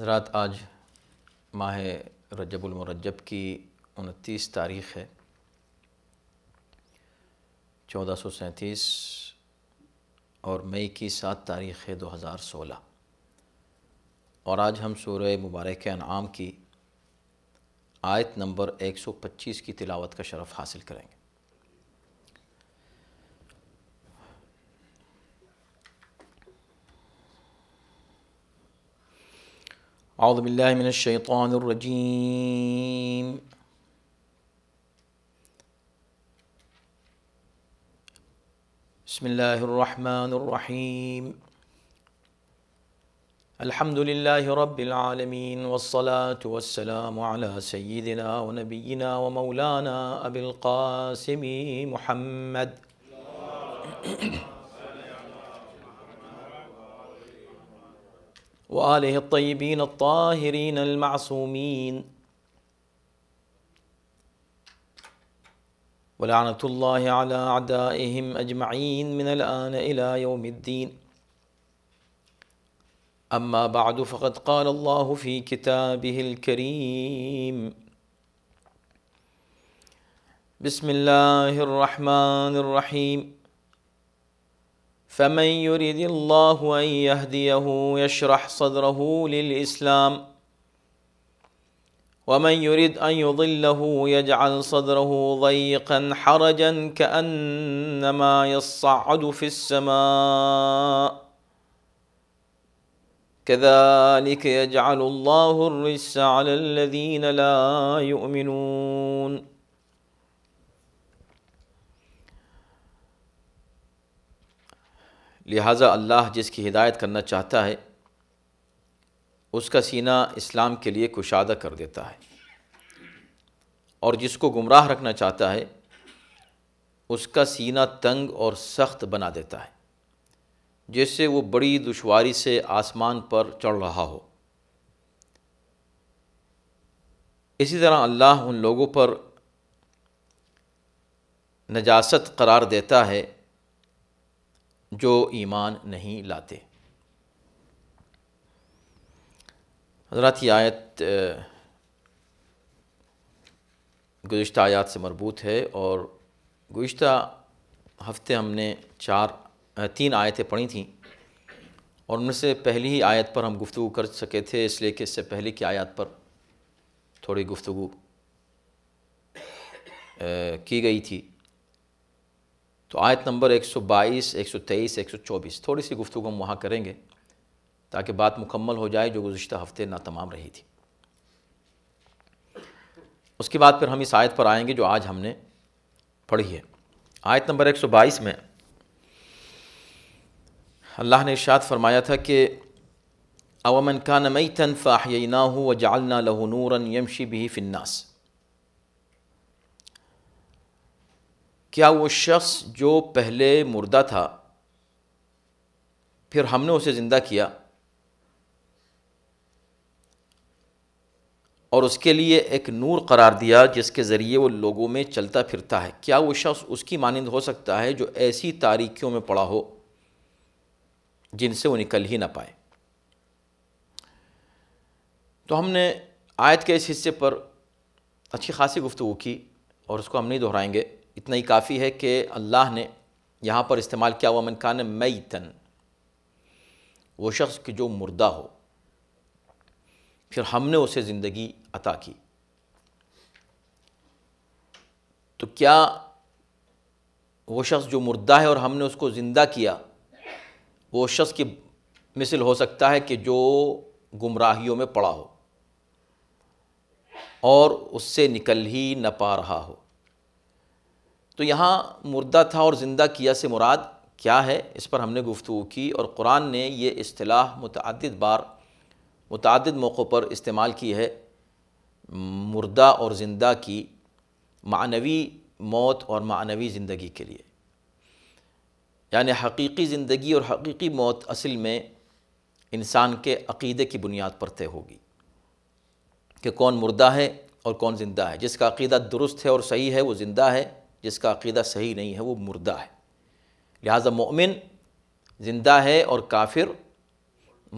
हजरात आज माह रजबुलमरजब की उनतीस तारीख़ है चौदह सौ सैंतीस और मई की सात तारीख़ है दो हज़ार सोलह और आज हम शोर मुबारक अनाम की आयत नंबर एक सौ पच्चीस की तिलावत का शरफ़ हासिल करेंगे أعوذ بالله من الشيطان الرجيم بسم الله الرحمن الرحيم الحمد لله رب العالمين والصلاة والسلام على سيدنا ونبينا ومولانا أبي القاسم محمد واله الطيبين الطاهرين المعصومين ولعنه الله على اعدائهم اجمعين من الان الى يوم الدين اما بعد فقد قال الله في كتابه الكريم بسم الله الرحمن الرحيم فمن يرد الله ان يهديه يشرح صدره للاسلام ومن يرد ان يضله يجعل صدره ضيقا حرجا كانما يصعد في السماء كذلك يجعل الله الرجس على الذين لا يؤمنون लिहाजा अल्लाह जिसकी हिदायत करना चाहता है उसका सीना इस्लाम के लिए कुशादा कर देता है और जिसको गुमराह रखना चाहता है उसका सीना तंग और सख्त बना देता है जैसे वो बड़ी दुश्वारी से आसमान पर चढ़ रहा हो इसी तरह अल्लाह उन लोगों पर नजासत करार देता है जो ईमान नहीं लाते हजरत आयत गुज्त आयात से मरबूत है और गुज्त हफ्ते हमने चार तीन आयतें पढ़ी थीं और उनमें से पहली ही आयत पर हम गुफ्तु कर सके थे इसलिए कि इससे पहले की आयत पर थोड़ी गुफ्तु की गई थी तो आयत नंबर 122, 123, 124 थोड़ी सी गुफ्तु हम वहाँ करेंगे ताकि बात मुकम्मल हो जाए जो गुज्त हफ्ते ना तमाम रही थी उसके बाद फिर हम इस आयत पर आएंगे जो आज हमने पढ़ी है आयत नंबर 122 में अल्लाह ने इशात फरमाया था कि अवमन खान मई तन फ़ाहना व जालना नूर यमशी भी फ़िन्नास क्या वो शख्स जो पहले मुर्दा था फिर हमने उसे ज़िंदा किया और उसके लिए एक नूर करार दिया जिसके ज़रिए वो लोगों में चलता फिरता है क्या वो शख्स उसकी मानंद हो सकता है जो ऐसी तारीखियों में पड़ा हो जिनसे वो निकल ही ना पाए तो हमने आयत के इस हिस्से पर अच्छी खासी गुफ्तु की और उसको हम नहीं दोहराएंगे इतना ही काफ़ी है कि अल्लाह ने यहाँ पर इस्तेमाल किया हुआ मनकान तन वो शख्स के जो मुर्दा हो फिर हमने उसे ज़िंदगी अता की तो क्या वो शख्स जो मुर्दा है और हमने उसको ज़िंदा किया वो शख्स की मिसल हो सकता है कि जो गुमराहियों में पड़ा हो और उससे निकल ही न पा रहा हो तो यहाँ मुर्दा था और ज़िंदा किया से मुराद क्या है इस पर हमने गुफ्तु की और कुरान ने ये अतलाह मतद बार मतद मौक़ों पर इस्तेमाल की है मुर्दा और ज़िंदा की मानवी मौत और मानवी ज़िंदगी के लिए यानि हकीकी ज़िंदगी और हकीकी मौत असल में इंसान के अकीदे की बुनियाद पर तय होगी कि कौन मुर्दा है और कौन ज़िंदा है जिसका अकीदा दुरुस्त है और सही है वो ज़िंदा है जिसका अकीदा सही नहीं है वो मुर्दा है लिहाजा मोमिन ज़िंदा है और काफिर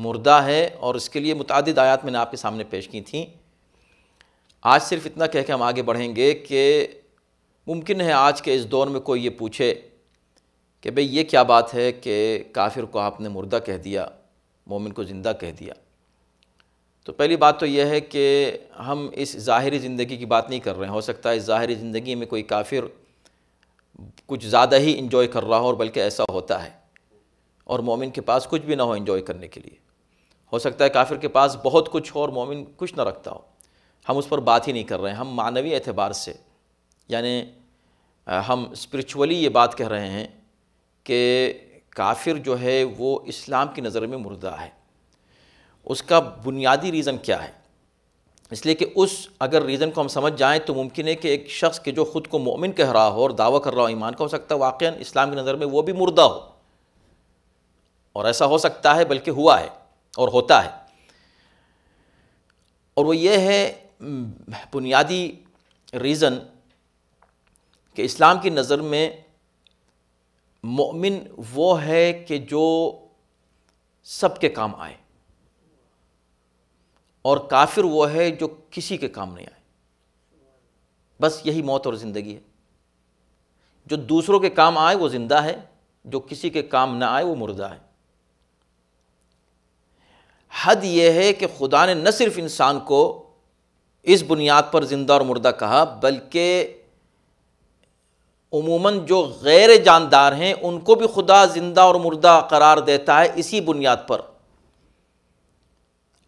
मुर्दा है और इसके लिए मुतद आयात मैंने आपके सामने पेश की थी आज सिर्फ इतना कह के हम आगे बढ़ेंगे कि मुमकिन है आज के इस दौर में कोई ये पूछे कि भाई ये क्या बात है कि काफिर को आपने मुर्दा कह दिया मोमिन को ज़िंदा कह दिया तो पहली बात तो यह है कि हम इस ज़ाहरी ज़िंदगी की बात नहीं कर रहे हैं हो सकता है इस ज़ाहरी ज़िंदगी में कोई काफिर कुछ ज़्यादा ही इंजॉय कर रहा हो और बल्कि ऐसा होता है और मोमिन के पास कुछ भी ना हो इंजॉय करने के लिए हो सकता है काफिर के पास बहुत कुछ हो और मोमिन कुछ ना रखता हो हम उस पर बात ही नहीं कर रहे हैं हम मानवी एतबार से यानी हम स्परिचुअली ये बात कह रहे हैं कि काफिर जो है वो इस्लाम की नज़र में मुर्दा है उसका बुनियादी रीज़न क्या है इसलिए कि उस अगर रीज़न को हम समझ जाएँ तो मुमकिन है कि एक शख्स के जो ख़ुद को मोमिन कह रहा हो और दावा कर रहा हो ईमान का हो सकता है वाक़ इस्लाम की नज़र में वो भी मुर्दा हो और ऐसा हो सकता है बल्कि हुआ है और होता है और वो ये है बुनियादी रीज़न कि इस्लाम की नज़र में मोमिन वो है कि जो सब के काम आए और काफिर वो है जो किसी के काम नहीं आए बस यही मौत और ज़िंदगी है जो दूसरों के काम आए वो ज़िंदा है जो किसी के काम ना आए वो मुर्दा है हद यह है कि खुदा ने न सिर्फ इंसान को इस बुनियाद पर ज़िंदा और मुर्दा कहा बल्कि उमूमन जो गैर जानदार हैं उनको भी खुदा ज़िंदा और मुर्दा करार देता है इसी बुनियाद पर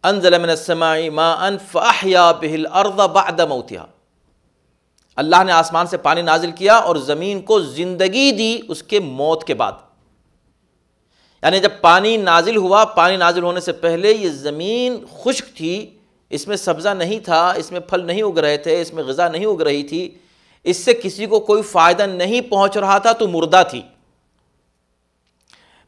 अनजलमसमाई मा अन फ़ाहिया बिहिल अर्द बाद मोतिया अल्लाह ने आसमान से पानी नाजिल किया और ज़मीन को ज़िंदगी दी उसके मौत के बाद यानी जब पानी नाजिल हुआ पानी नाजिल होने से पहले ये ज़मीन खुश्क थी इसमें सब्ज़ा नहीं था इसमें फल नहीं उग रहे थे इसमें गज़ा नहीं उग रही थी इससे किसी को कोई फ़ायदा नहीं पहुँच रहा था तो मुर्दा थी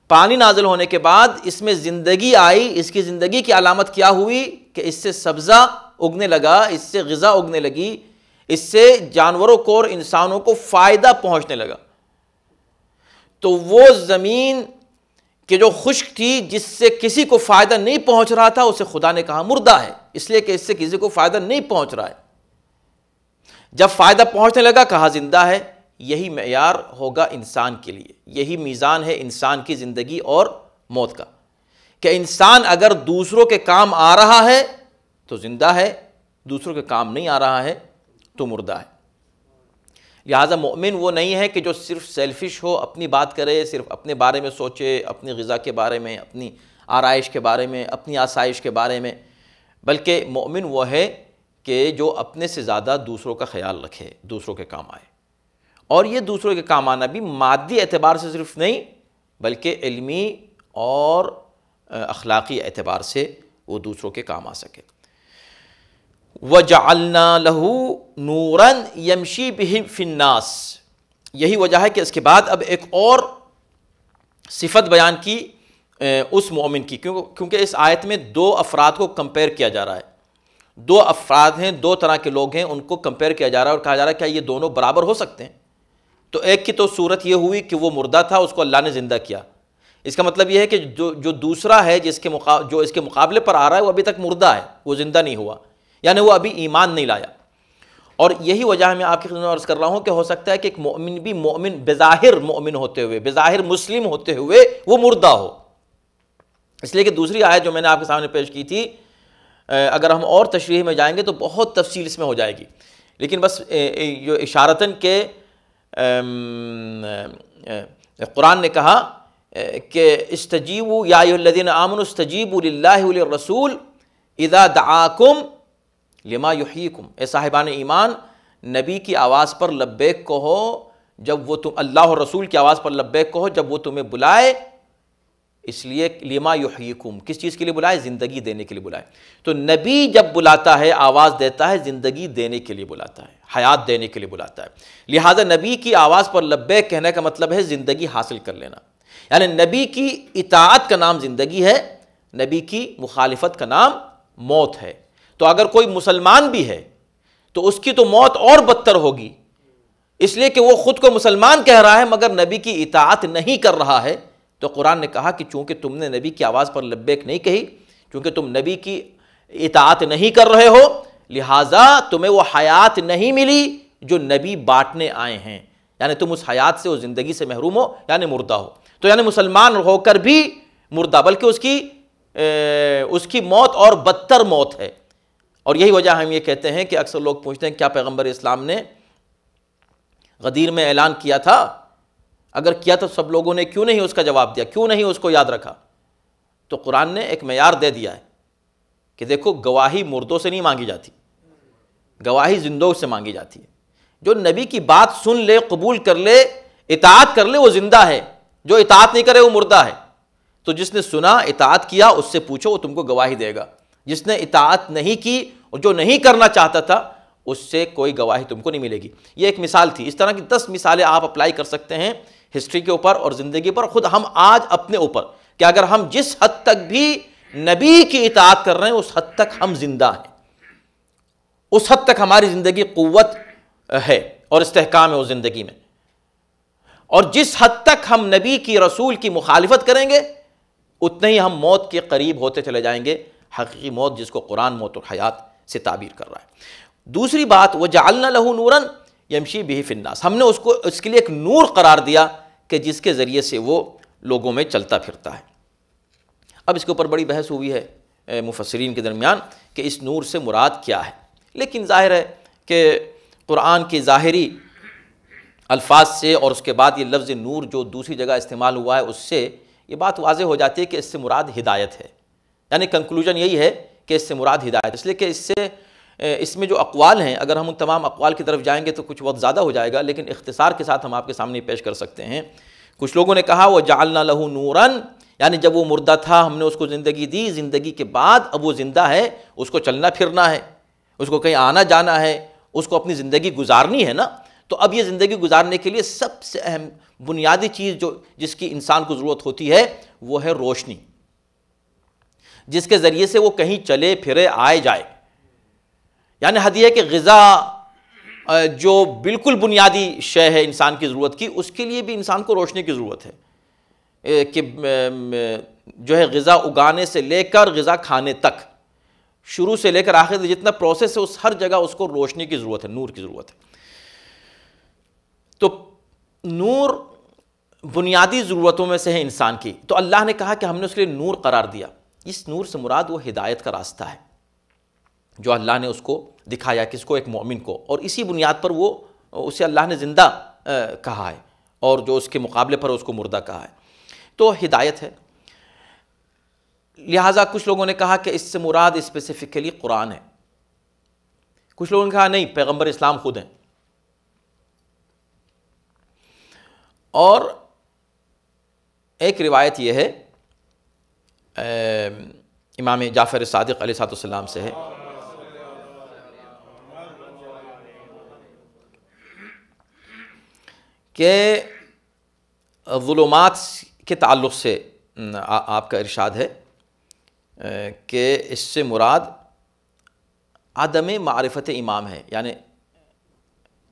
पानी नाजिल होने के बाद इसमें ज़िंदगी आई इसकी ज़िंदगी की अलामत क्या हुई कि इससे सब्ज़ा उगने लगा इससे गज़ा उगने लगी इससे जानवरों को और इंसानों को फ़ायदा पहुँचने लगा तो वो ज़मीन कि जो खुश्क थी जिससे किसी को फ़ायदा नहीं पहुँच रहा था उसे खुदा ने कहा मुर्दा है इसलिए कि इससे किसी को फ़ायदा नहीं पहुँच रहा है जब फ़ायदा पहुँचने लगा कहा ज़िंदा है यही मैार होगा इंसान के लिए यही मीज़ान है इंसान की ज़िंदगी और मौत का कि इंसान अगर दूसरों के काम आ रहा है तो ज़िंदा है दूसरों के काम नहीं आ रहा है तो मुर्दा है लिहाजा मोमिन वो नहीं है कि जो सिर्फ सेल्फिश हो अपनी बात करे सिर्फ अपने बारे में सोचे अपनी गज़ा के बारे में अपनी आरइश के बारे में अपनी आसाइश के बारे में बल्कि मोमिन वह है कि जो अपने से ज़्यादा दूसरों का ख्याल रखे दूसरों के काम आए और ये दूसरों के काम आना भी मादी एतबार से सिर्फ नहीं बल्कि इलमी और अखलाक़ी एतबार से वो दूसरों के काम आ सके व जालना लहू नूरन यमशी बिहि फिन्नास यही वजह है कि इसके बाद अब एक और सिफत बयान की उस मोमिन की क्यों क्योंकि इस आयत में दो अफराद को कंपेयर किया जा रहा है दो अफराद हैं दो तरह के लोग हैं उनको कंपेयर किया जा रहा है और कहा जा रहा है क्या ये दोनों बराबर हो सकते हैं तो एक की तो सूरत यह हुई कि वो मुर्दा था उसको अल्लाह ने ज़िंदा किया इसका मतलब यह है कि जो जो दूसरा है जिसके मुका जो इसके मुकाबले पर आ रहा है वो अभी तक मुर्दा है वो ज़िंदा नहीं हुआ यानी वो अभी ईमान नहीं लाया और यही वजह मैं आपकी खिदमत अर्ज़ कर रहा हूँ कि हो सकता है कि एक मोमिन भी मोमिन बज़ाहिर मोमिन होते हुए बेज़ाहिर मुस्लिम होते हुए वो मुर्दा हो इसलिए कि दूसरी आयत जो मैंने आपके सामने पेश की थी अगर हम और तशरीह में जाएंगे तो बहुत तफसील इसमें हो जाएगी लेकिन बस जो इशारतन के कुरान ने कहा कि इस्तजीब यादिन आमन तजीब रसूल इदा दाकुम लिमा यही युहीकुम ए साहिबान ईमान नबी की आवाज़ पर लब्बैक कहो जब वो तुम अल्लाह रसूल की आवाज़ पर लब्बैक कहो जब वो तुम्हें बुलाए इसलिए लिमा युकुम किस चीज़ के लिए बुलाए ज़िंदगी देने के लिए बुलाए तो नबी जब बुलाता है आवाज़ देता है ज़िंदगी देने के लिए बुलाता है हयात देने के लिए बुलाता है लिहाजा नबी की आवाज़ पर लब्बे कहने का मतलब है ज़िंदगी हासिल कर लेना यानी नबी की इतात का नाम ज़िंदगी है नबी की मुखालफत का नाम मौत है तो अगर कोई मुसलमान भी है तो उसकी तो मौत और बदतर होगी इसलिए कि वो ख़ुद को मुसलमान कह रहा है मगर नबी की इतात नहीं कर रहा है तो कुरान ने कहा कि चूंकि तुमने नबी की आवाज़ पर लब्बैक नहीं कही चूंकि तुम नबी की इतात नहीं कर रहे हो लिहाजा तुम्हें वो हयात नहीं मिली जो नबी बांटने आए हैं यानी तुम उस हयात से उस ज़िंदगी से महरूम हो यानी मुर्दा हो तो यानी मुसलमान होकर भी मुर्दा बल्कि उसकी ए, उसकी मौत और बदतर मौत है और यही वजह हम ये कहते हैं कि अक्सर लोग पूछते हैं क्या पैगम्बर इस्लाम ने गदीर में ऐलान किया था अगर किया तो सब लोगों ने क्यों नहीं उसका जवाब दिया क्यों नहीं उसको याद रखा तो कुरान ने एक मैार दे दिया है कि देखो गवाही मुर्दों से नहीं मांगी जाती गवाही जिंदों से मांगी जाती है जो नबी की बात सुन ले कबूल कर ले इतात कर ले वो जिंदा है जो इतात नहीं करे वो मुर्दा है तो जिसने सुना इतात किया उससे पूछो वो तुमको गवाही देगा जिसने इतात नहीं की और जो नहीं करना चाहता था उससे कोई गवाही तुमको नहीं मिलेगी ये एक मिसाल थी इस तरह की दस मिसालें आप अप्लाई कर सकते हैं हिस्ट्री के ऊपर और ज़िंदगी पर ख़ुद हम आज अपने ऊपर कि अगर हम जिस हद तक भी नबी की इतात कर रहे हैं उस हद तक हम जिंदा हैं उस हद तक हमारी ज़िंदगी कुत है और इस्तेकाम है उस ज़िंदगी में और जिस हद तक हम नबी की रसूल की मुखालफत करेंगे उतने ही हम मौत के करीब होते चले जाएंगे हकीकी मौत जिसको कुरान मौत और हयात से ताबीर कर रहा है दूसरी बात वह जालना लहू नूरन यमशी भी फिन्नास हमने उसको उसके लिए एक नूर करार दिया कि जिसके ज़रिए से वो लोगों में चलता फिरता है अब इसके ऊपर बड़ी बहस हुई है मुफसरीन के दरमियान कि इस नूर से मुराद क्या है लेकिन ज़ाहिर है कि कुरान के ज़ाहरी अल्फाज से और उसके बाद ये लफ्ज़ नूर जो दूसरी जगह इस्तेमाल हुआ है उससे ये बात वाज हो जाती है कि इससे मुराद हिदायत है यानी कंक्लूजन यही है कि इससे मुराद हिदायत इसलिए कि इससे इसमें जो अकवाल हैं अगर हम उन तमाम अकवाल की तरफ जाएंगे तो कुछ वक्त ज़्यादा हो जाएगा लेकिन इख्तसार के साथ हम आपके सामने पेश कर सकते हैं कुछ लोगों ने कहा वह जालना लहू नूरन यानी जब वो मुर्दा था हमने उसको ज़िंदगी दी ज़िंदगी के बाद अब वो ज़िंदा है उसको चलना फिरना है उसको कहीं आना जाना है उसको अपनी ज़िंदगी गुजारनी है ना तो अब ये ज़िंदगी गुजारने के लिए सबसे अहम बुनियादी चीज़ जो जिसकी इंसान को ज़रूरत होती है वो है रोशनी जिसके ज़रिए से वो कहीं चले फिरे आए जाए यानी हदिया के गज़ा जो बिल्कुल बुनियादी शय है इंसान की ज़रूरत की उसके लिए भी इंसान को रोशनी की ज़रूरत है कि जो है गज़ा उगाने से लेकर गज़ा खाने तक शुरू से लेकर आखिर जितना प्रोसेस है उस हर जगह उसको रोशनी की ज़रूरत है नूर की ज़रूरत है तो नूर बुनियादी ज़रूरतों में से है इंसान की तो अल्लाह ने कहा कि हमने उसके लिए नूर करार दिया इस नूर से मुराद वो हिदायत का रास्ता है जो अल्लाह ने उसको दिखाया किसको एक मोमिन को और इसी बुनियाद पर वो उसे अल्लाह ने ज़िंदा कहा है और जो उसके मुकाबले पर उसको मुर्दा कहा है तो हिदायत है लिहाजा कुछ लोगों ने कहा कि इससे मुराद स्पेसिफ़िकली कुरान है कुछ लोगों ने कहा नहीं पैगम्बर इस्लाम खुद हैं और एक रिवायत यह है इमाम जाफ़र सादिक सलाम से है के ओमात के ताल्लुक़ से आ, आपका इरशाद है कि इससे मुराद आदम मारफत इमाम है यानि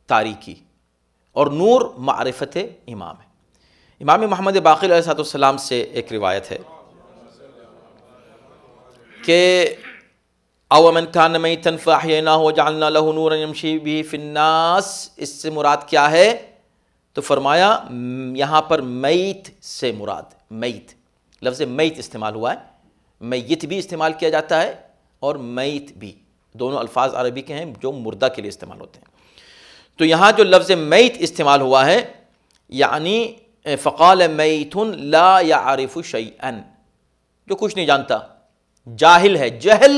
तारीकी और नूर मारफत इमाम है इमाम महमद बाकीम से एक रिवायत है कि अवमन खान मई तनफ़ाहना हो जानना लहू नूर यमशी भी फिन्नास इससे मुराद क्या है तो फरमाया यहाँ पर मैत से मुराद मैत लफ्ज़ मैत इस्तेमाल हुआ है मैत भी इस्तेमाल किया जाता है और मैत भी दोनों अल्फाज अरबी के हैं जो मुर्दा के लिए इस्तेमाल होते हैं तो यहाँ जो लफ्ज़ मैत इस्तेमाल हुआ है यानी फ़क़ाल मैथुन ला या आरिफ अन जो कुछ नहीं जानता जाहिल है जहल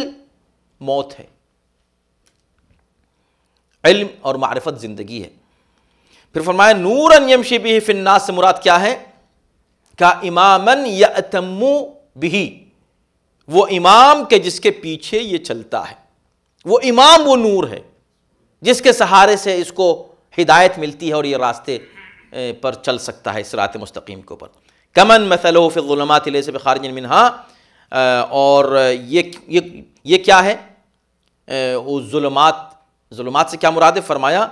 मौत है इल्म और मारफत ज़िंदगी है फिर फरमाया नूर यमशी शिबी फिन्नास से मुराद क्या है का इमामन यमू बिही वो इमाम के जिसके पीछे ये चलता है वो इमाम वो नूर है जिसके सहारे से इसको हिदायत मिलती है और ये रास्ते पर चल सकता है इस रात मुस्तकीम के ऊपर कमन मसलफ़लमात से खारजन मिनहा और ये ये ये क्या है उस जुलमात जुलमात से क्या मुराद है फरमाया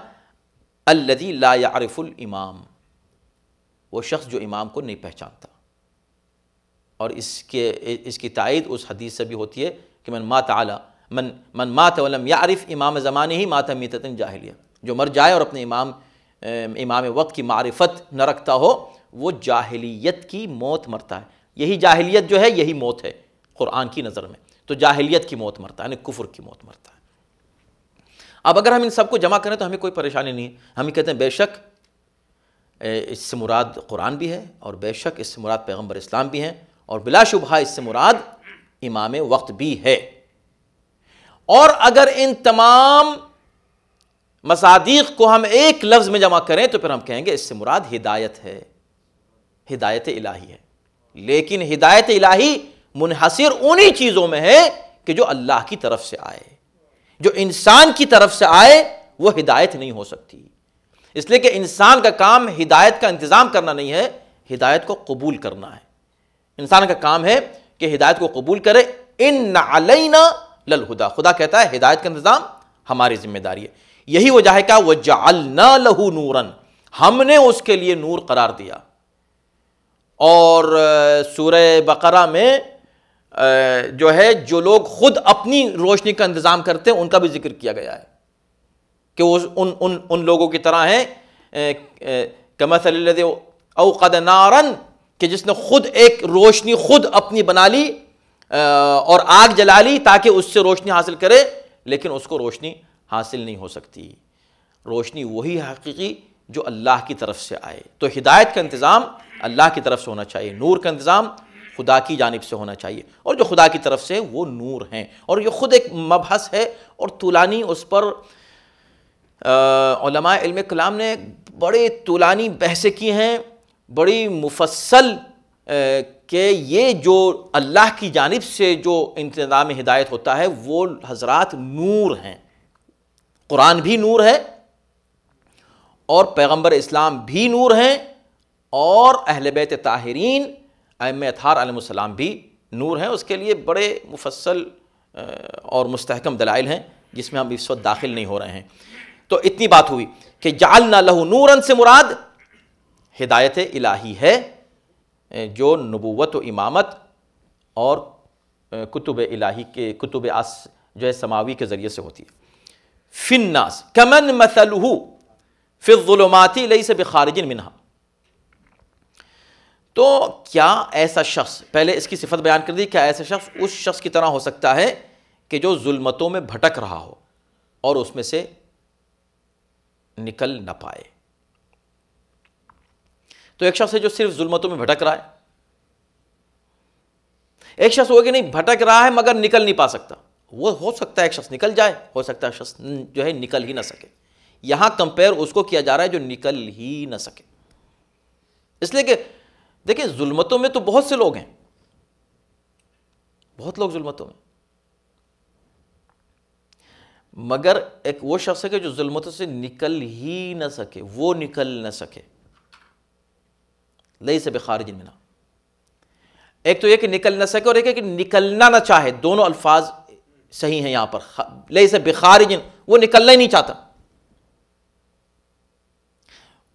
अल्लदी ला यारफुल इमाम वो शख्स जो इमाम को नहीं पहचानता और इसके इसकी तायद उस हदीस से भी होती है कि मन मात आला मन मन मात वलम यारिफ इमाम ज़माने ही मात मीत जाहिलिया जो मर जाए और अपने इमाम इमाम वक्त की मारफत न रखता हो वो जाहिलियत की मौत मरता है यही जाहिलियत जो है यही मौत है क़ुरान की नज़र में तो जाहिलियत की मौत मरता है यानी कुफर की मौत मरता है अब अगर हम इन सबको जमा करें तो हमें कोई परेशानी नहीं है हम कहते हैं बेशक इससे मुराद कुरान भी है और बेशक इससे मुराद पैगम्बर इस्लाम भी हैं और बिलाशुबा इससे मुराद इमाम वक्त भी है और अगर इन तमाम मसादीक को हम एक लफ्ज़ में जमा करें तो फिर हम कहेंगे इससे मुराद हिदायत है हिदायत इलाही है लेकिन हिदायत इलाही मुनहसर उन्हीं चीज़ों में है कि जो अल्लाह की तरफ से आए जो इंसान की तरफ से आए वो हिदायत नहीं हो सकती इसलिए कि इंसान का काम हिदायत का इंतज़ाम करना नहीं है हिदायत को कबूल करना है इंसान का काम है कि हिदायत को कबूल करे इन अलैना ललहुदा खुदा कहता है हिदायत का इंतज़ाम हमारी जिम्मेदारी है यही वजह है क्या वजालना लहू नूरन हमने उसके लिए नूर करार दिया और सूर्य बकरा में जो है जो लोग खुद अपनी रोशनी का इंतज़ाम करते हैं उनका भी जिक्र किया गया है कि वो उन उन उन लोगों की तरह हैं कमसल अवकद नारन कि जिसने खुद एक रोशनी खुद अपनी बना ली और आग जला ली ताकि उससे रोशनी हासिल करे लेकिन उसको रोशनी हासिल नहीं हो सकती रोशनी वही हकीकी जो अल्लाह की तरफ से आए तो हिदायत का इंतज़ाम अल्लाह की तरफ से होना चाहिए नूर का इंतज़ाम खुदा की जानब से होना चाहिए और जो खुदा की तरफ से वो नूर हैं और ये ख़ुद एक मबहस है और तुलानी उस पर इल्म कलाम ने बड़े तुलानी बहसें की हैं बड़ी मुफसल के ये जो अल्लाह की जानब से जो इंतज़ाम हिदायत होता है वो हजरत नूर हैं कुरान भी नूर है और पैगम्बर इस्लाम भी नूर हैं और अहल बैत ताहरीन अम अथार आलम भी नूर हैं उसके लिए बड़े मुफसल और मुस्तकम दलाइल हैं जिसमें हम इस वक्त दाखिल नहीं हो रहे हैं तो इतनी बात हुई कि जाल ना लहू नूरन से मुराद हिदायत इलाही है जो नबूत व इमामत और कुतुब इलाही के कुतुब आस जो है समावी के ज़रिए से होती है फिन्नास कमन मसलहू फिर ज़ुलमाती लई से बेखारजिन मिनहा तो क्या ऐसा शख्स पहले इसकी सिफत बयान कर दी क्या ऐसा शख्स उस शख्स की तरह हो सकता है कि जो जुल्मतों में भटक रहा हो और उसमें से निकल ना पाए तो एक शख्स है जो सिर्फ जुल्मतों में भटक रहा है एक शख्स हो कि नहीं भटक रहा है मगर निकल नहीं पा सकता वो हो सकता है एक शख्स निकल जाए हो सकता है शख्स जो है निकल ही ना सके यहां कंपेयर उसको किया जा रहा है जो निकल ही ना सके इसलिए कि देखिए जुल्मतों में तो बहुत से लोग हैं बहुत लोग जुल्मतों में मगर एक वो शख्स है कि जो जुल्मतों से निकल ही ना सके वो निकल ना सके लई से बेखारज मिना एक तो ये कि निकल ना सके और एक है कि निकलना ना चाहे दोनों अल्फाज सही हैं यहां पर लई से बेखारज वो निकलना ही नहीं चाहता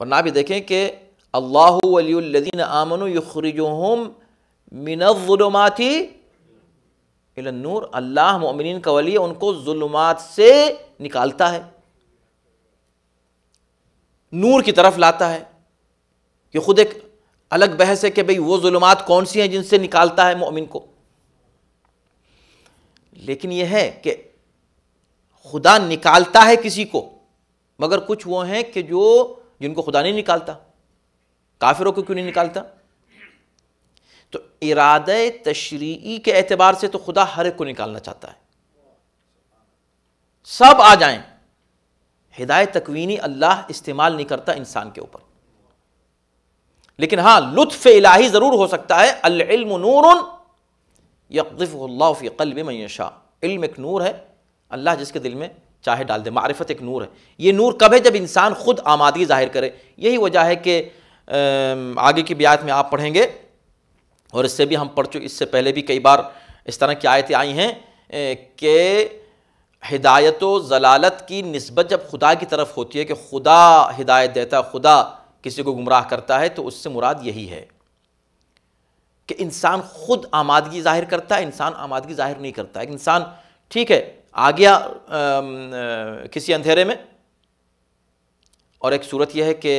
और ना भी देखें कि अल्लाह अल्लाहदीन आमन यखरजहम मिनमाती नूर अल्लाह ममिन का वली उनको जुल्मात से निकालता है नूर की तरफ लाता है ये खुद एक अलग बहस है कि भाई वो जुल्मात कौन सी हैं जिनसे निकालता है मोमिन को लेकिन यह है कि खुदा निकालता है किसी को मगर कुछ वो हैं कि जो जिनको खुदा नहीं निकालता काफिरों को क्यों नहीं निकालता तो इरादे तशरी के एतबार से तो खुदा हर एक को निकालना चाहता है सब आ जाएं हिदायत तकवीनी अल्लाह इस्तेमाल नहीं करता इंसान के ऊपर लेकिन हां लुत्फ इलाही ज़रूर हो सकता है अल्म नूर यकफ़ल्लाफ़ी कल्ब मैशा इल्म एक नूर है अल्लाह जिसके दिल में चाहे डाल दे मारफत एक नूर है ये नूर कब है जब इंसान खुद आमादगी ज़ाहिर करे यही वजह है कि आगे की बियात में आप पढ़ेंगे और इससे भी हम पढ़ चुके इससे पहले भी कई बार इस तरह की आयतें आई हैं कि हिदायत व जलालत की नस्बत जब खुदा की तरफ होती है कि खुदा हिदायत देता खुदा किसी को गुमराह करता है तो उससे मुराद यही है कि इंसान खुद आमादगी जाहिर करता है इंसान आमादगी जाहिर नहीं करता है इंसान ठीक है आ गया आ, आ, किसी अंधेरे में और एक सूरत यह है कि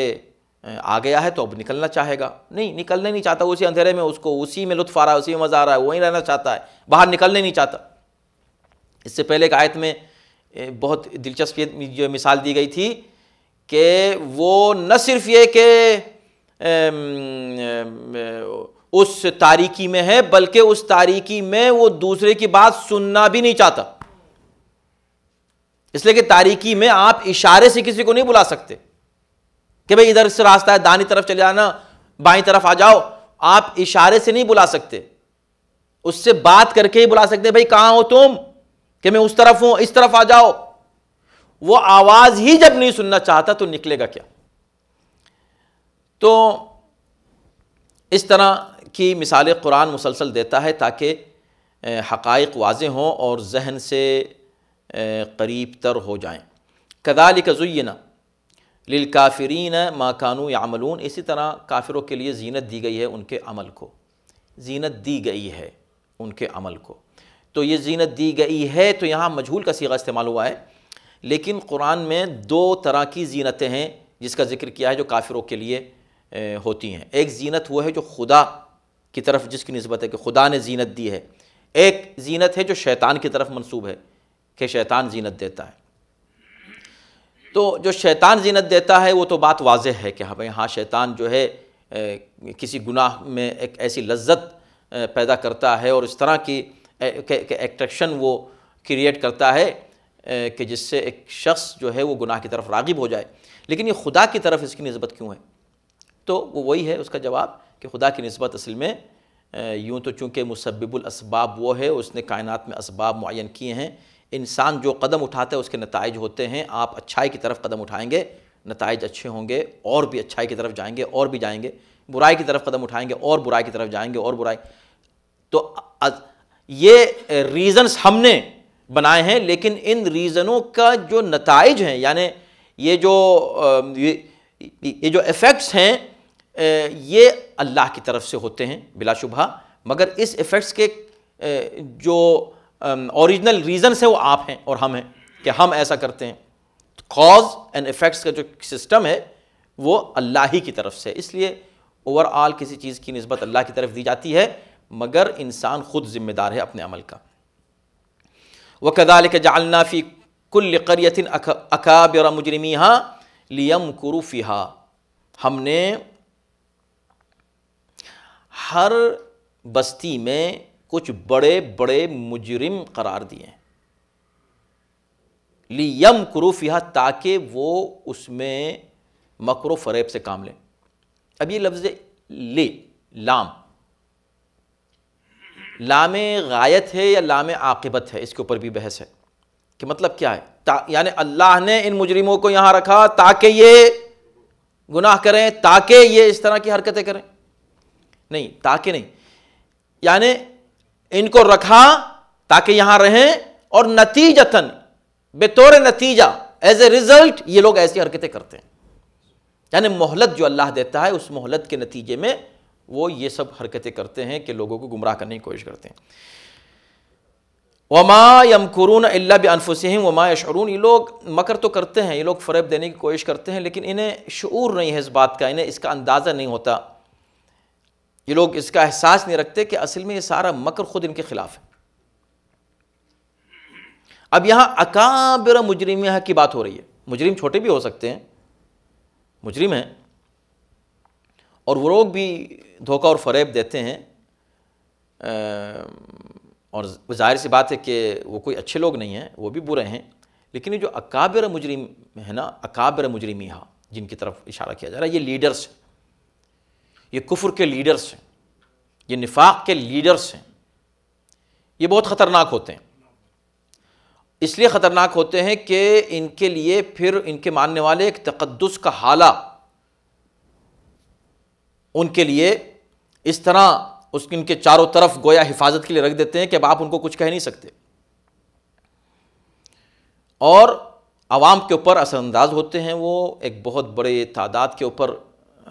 आ गया है तो अब निकलना चाहेगा नहीं निकलना नहीं चाहता उसी अंधेरे में उसको उसी में लुत्फ आ रहा है उसी में मज़ा आ रहा है वहीं रहना चाहता है बाहर निकलने नहीं चाहता इससे पहले एक आयत में बहुत दिलचस्प जो मिसाल दी गई थी कि वो न सिर्फ ये कि उस तारीकी में है बल्कि उस तारीकी में वो दूसरे की बात सुनना भी नहीं चाहता इसलिए कि तारीकी में आप इशारे से किसी को नहीं बुला सकते कि भाई इधर से रास्ता है दानी तरफ चले जाना बाई तरफ आ जाओ आप इशारे से नहीं बुला सकते उससे बात करके ही बुला सकते भाई कहाँ हो तुम कि मैं उस तरफ हूं इस तरफ आ जाओ वो आवाज ही जब नहीं सुनना चाहता तो निकलेगा क्या तो इस तरह की मिसालें कुरान मुसलसल देता है ताकि हक़ वाज हों और जहन से करीब तर हो जाएं कदालिक जुयना लिल काफरीन माकानू यामलून इसी तरह काफिरों के लिए जीनत दी गई है उनके अमल को जीनत दी गई है उनके अमल को तो ये जीनत दी गई है तो यहाँ मजहूल का सीगा इस्तेमाल हुआ है लेकिन कुरान में दो तरह की जीनतें हैं जिसका जिक्र किया है जो काफिरों के लिए होती हैं एक जीनत वो है जो खुदा की तरफ जिसकी नस्बत है कि खुदा ने जीनत दी है एक जीनत है जो शैतान की तरफ मनसूब है कि शैतान जीनत देता है तो जो शैतान जीनत देता है वो तो बात वाज है कि हाँ भाई हाँ शैतान जो है किसी गुनाह में एक ऐसी लज्जत पैदा करता है और इस तरह की एट्रैक्शन वो क्रिएट करता है कि जिससे एक शख्स जो है वो गुनाह की तरफ रागिब हो जाए लेकिन ये खुदा की तरफ इसकी नस्बत क्यों है तो वो वही है उसका जवाब कि खुदा की नस्बत असल में यूँ तो चूँकि मुसब्बुल असबाब वो है उसने कायनात में इसबाब मुन किए हैं इंसान जो कदम उठाता है उसके नतज होते हैं आप अच्छाई की तरफ कदम उठाएंगे नतज अच्छे होंगे और भी अच्छाई की तरफ जाएंगे और भी जाएंगे बुराई की तरफ कदम उठाएंगे और बुराई की तरफ जाएंगे और बुराई तो ये रीज़न्स हमने बनाए हैं लेकिन इन रीज़नों का जो नतज हैं यानि ये जो ये जो इफ़ेक्ट्स हैं ये अल्लाह की तरफ से होते हैं बिलाशुबा मगर इस इफ़ेक्ट्स के जो ओरिजिनल रीज़न है वो आप हैं और हम हैं कि हम ऐसा करते हैं कॉज एंड इफ़ेक्ट्स का जो सिस्टम है वो अल्लाह ही की तरफ से इसलिए ओवरऑल किसी चीज़ की नस्बत अल्लाह की तरफ दी जाती है मगर इंसान ख़ुद ज़िम्मेदार है अपने अमल का व कदाल के जालनाफ़ी कुल करियतिन और मुजरमी हाँ लियम कुरूफ़ी हा हमने हर बस्ती में कुछ बड़े बड़े मुजरिम करार दिए लियम क्रूफ यह ताकि वो उसमें मकर फरेब से काम लें अब ये लफ्ज़ ले लाम लाम गायत है या लाम आकबत है इसके ऊपर भी बहस है कि मतलब क्या है यानी अल्लाह ने इन मुजरिमों को यहाँ रखा ताकि ये गुनाह करें ताकि ये इस तरह की हरकतें करें नहीं ताकि नहीं यानी इनको रखा ताकि यहां रहें और नतीजतन बेतौर नतीजा एज ए रिजल्ट ये लोग ऐसी हरकतें करते हैं यानी मोहलत जो अल्लाह देता है उस मोहलत के नतीजे में वो ये सब हरकतें करते हैं कि लोगों को गुमराह करने की कोशिश करते हैं वमा यमकुरून कुरून अल्ला अनफुसम वमा यशरून ये लोग मकर तो करते हैं ये लोग फ़रेब देने की कोशिश करते हैं लेकिन इन्हें शूर नहीं है इस बात का इन्हें इसका अंदाज़ा नहीं होता ये लोग इसका एहसास नहीं रखते कि असल में ये सारा मकर खुद इनके खिलाफ है अब यहां अकाबिर मुजरिम की बात हो रही है मुजरिम छोटे भी हो सकते हैं मुजरिम हैं और वो लोग भी धोखा और फरेब देते हैं और जाहिर सी बात है कि वो कोई अच्छे लोग नहीं हैं वो भी बुरे हैं लेकिन ये जो अकाबिर मुजरिम है ना अकाबिर यहाँ जिनकी तरफ इशारा किया जा रहा है ये लीडर्स हैं ये कुफर के लीडर्स हैं ये निफाक के लीडर्स हैं ये बहुत ख़तरनाक होते हैं इसलिए ख़तरनाक होते हैं कि इनके लिए फिर इनके मानने वाले एक तकदस का हाला उनके लिए इस तरह उस इनके चारों तरफ गोया हिफाजत के लिए रख देते हैं कि अब आप उनको कुछ कह नहीं सकते और आवाम के ऊपर असरअंदाज होते हैं वो एक बहुत बड़े तादाद के ऊपर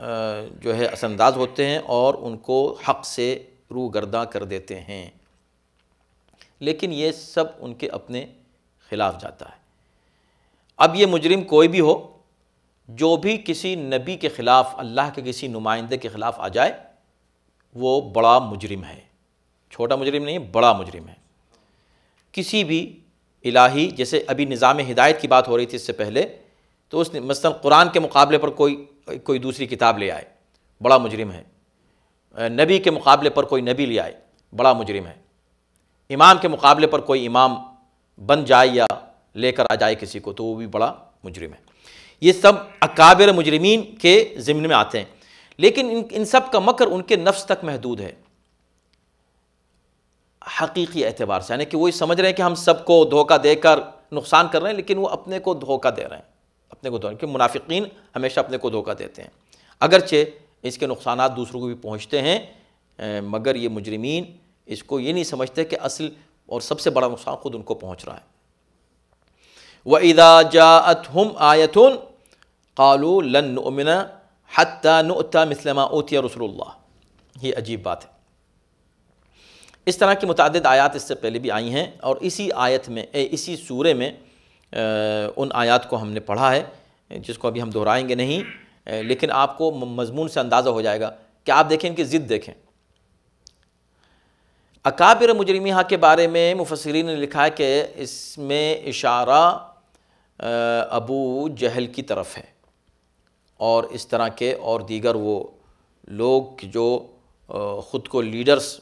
जो है असरअंदाज होते हैं और उनको हक से रू गर्दा कर देते हैं लेकिन ये सब उनके अपने ख़िलाफ़ जाता है अब ये मुजरिम कोई भी हो जो भी किसी नबी के ख़िलाफ़ अल्लाह के किसी नुमाइंदे के ख़िलाफ़ आ जाए वो बड़ा मुजरिम है छोटा मुजरिम नहीं बड़ा मुजरिम है किसी भी इलाही जैसे अभी निज़ाम हिदायत की बात हो रही थी इससे पहले तो उस मसलन कुरान के मुकाबले पर कोई कोई दूसरी किताब ले आए बड़ा मुजरिम है नबी के मुकाबले पर कोई नबी ले आए बड़ा मुजरिम है इमाम के मुकाबले पर कोई इमाम बन जाए या लेकर आ जाए किसी को तो वो भी बड़ा मुजरिम है ये सब अकाबिर मुजरमीन के ज़िम्न में आते हैं लेकिन इन इन सब का मकर उनके नफ्स तक महदूद है हकीकी एतबार से यानी कि वही समझ रहे हैं कि हम सबको धोखा देकर नुकसान कर रहे हैं लेकिन वो अपने को धोखा दे रहे हैं अपने को धोने क्योंकि मुनाफिकीन हमेशा अपने को धोखा देते हैं अगरचे इसके नुकसान दूसरों को भी पहुँचते हैं मगर ये मुजरमीन इसको ये नहीं समझते कि असल और सबसे बड़ा नुकसान खुद उनको पहुँच रहा है व इदा जात हम आयतुन कालू लन उमिना हती नुता मिसलमा ओतिया रसोल्ला ये अजीब बात है इस तरह की मुतद आयात इससे पहले भी आई हैं और इसी आयत में ए, इसी सूर में उन आयात को हमने पढ़ा है जिसको अभी हम दोहराएंगे नहीं लेकिन आपको मजमून से अंदाज़ा हो जाएगा कि आप देखें इनकी ज़िद देखें अकाबिर मुजरमिया के बारे में मुफसरीन ने लिखा है कि इसमें इशारा अबू जहल की तरफ है और इस तरह के और दीगर वो लोग जो ख़ुद को लीडर्स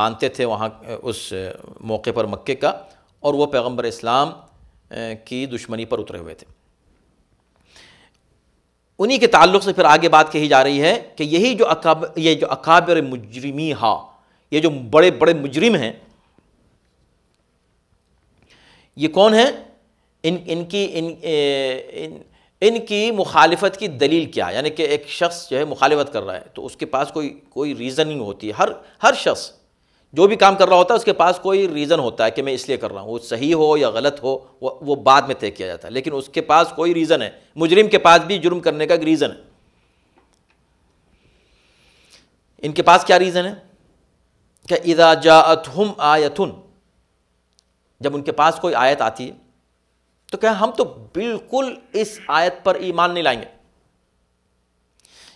मानते थे वहाँ उस मौके पर मक्के का और वो पैगंबर इस्लाम की दुश्मनी पर उतरे हुए थे उन्हीं के ताल्लुक से फिर आगे बात कही जा रही है कि यही जो अकाब ये जो अकाबर मुजरिमी हा ये जो बड़े बड़े मुजरिम हैं ये कौन है इन इनकी इन, इन इनकी मुखालफत की दलील क्या यानी कि एक शख्स जो है मुखालफत कर रहा है तो उसके पास कोई कोई रीज़निंग होती है हर हर शख्स जो भी काम कर रहा होता है उसके पास कोई रीज़न होता है कि मैं इसलिए कर रहा हूँ वो सही हो या गलत हो वो वो बाद में तय किया जाता है लेकिन उसके पास कोई रीज़न है मुजरिम के पास भी जुर्म करने का एक रीज़न है इनके पास क्या रीज़न है क्या इदा जातुम आयतुन जब उनके पास कोई आयत आती है तो क्या हम तो बिल्कुल इस आयत पर ईमान नहीं लाएंगे